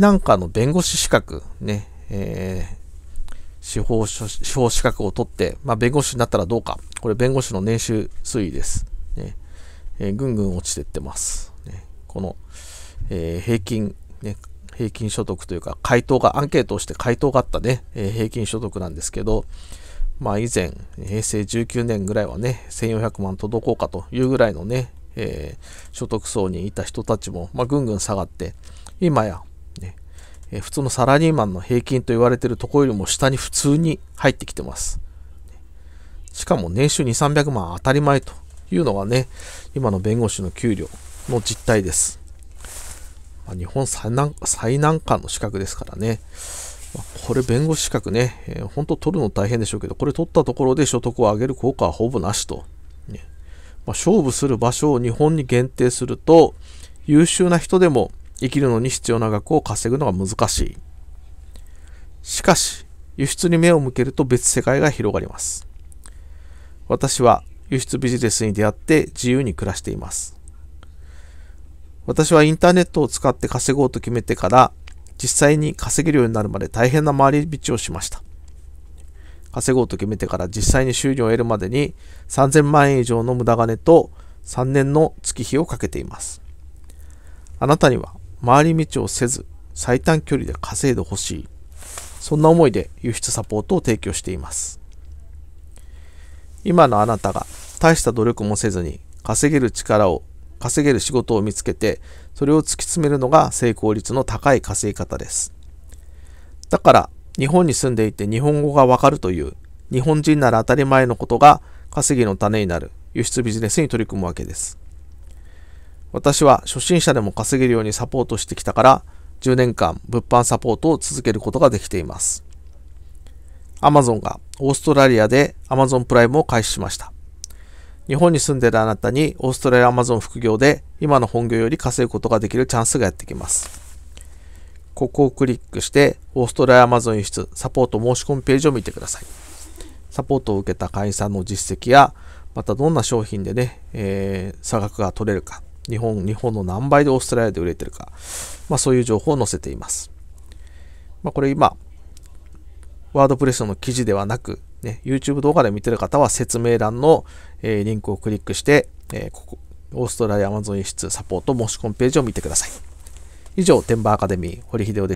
なんかの弁護士資格、ね、えー、司法司法資格を取って、まあ、弁護士になったらどうか。これ、弁護士の年収推移です。ねえー、ぐんぐん落ちていってます。ね、この、えー、平均、ね、平均所得というか、回答が、アンケートをして回答があったね、えー、平均所得なんですけど、まあ、以前、平成19年ぐらいはね、1400万届こうかというぐらいのね、えー、所得層にいた人たちも、まあ、ぐんぐん下がって、今やねえ普通のサラリーマンの平均と言われてるとこよりも下に普通に入ってきてます。しかも年収2、300万当たり前というのがね、今の弁護士の給料の実態です。まあ、日本最難最難関の資格ですからね。まあ、これ弁護士資格ね、えー、本当取るの大変でしょうけど、これ取ったところで所得を上げる効果はほぼなしと。ねまあ、勝負する場所を日本に限定すると、優秀な人でも生きるのに必要な額を稼ぐのが難しい。しかし、輸出に目を向けると別世界が広がります。私は輸出ビジネスに出会って自由に暮らしています。私はインターネットを使って稼ごうと決めてから実際に稼げるようになるまで大変な回り道をしました。稼ごうと決めてから実際に収入を得るまでに3000万円以上の無駄金と3年の月日をかけています。あなたには回り道をせず最短距離で稼いでほしいそんな思いで輸出サポートを提供しています今のあなたが大した努力もせずに稼げる力を稼げる仕事を見つけてそれを突き詰めるのが成功率の高い稼ぎ方ですだから日本に住んでいて日本語がわかるという日本人なら当たり前のことが稼ぎの種になる輸出ビジネスに取り組むわけです私は初心者でも稼げるようにサポートしてきたから10年間物販サポートを続けることができています。Amazon がオーストラリアで Amazon プライムを開始しました。日本に住んでいるあなたにオーストラリア Amazon 副業で今の本業より稼ぐことができるチャンスがやってきます。ここをクリックしてオーストラリア Amazon 輸出サポート申し込みページを見てください。サポートを受けた会員さんの実績やまたどんな商品でね、えー、差額が取れるか日本、日本の何倍でオーストラリアで売れてるか。まあそういう情報を載せています。まあこれ今、ワードプレスの記事ではなく、ね、YouTube 動画で見てる方は説明欄の、えー、リンクをクリックして、えー、ここ、オーストラリアアマゾン輸出サポート申し込みページを見てください。以上、バーアカデミー、堀秀夫で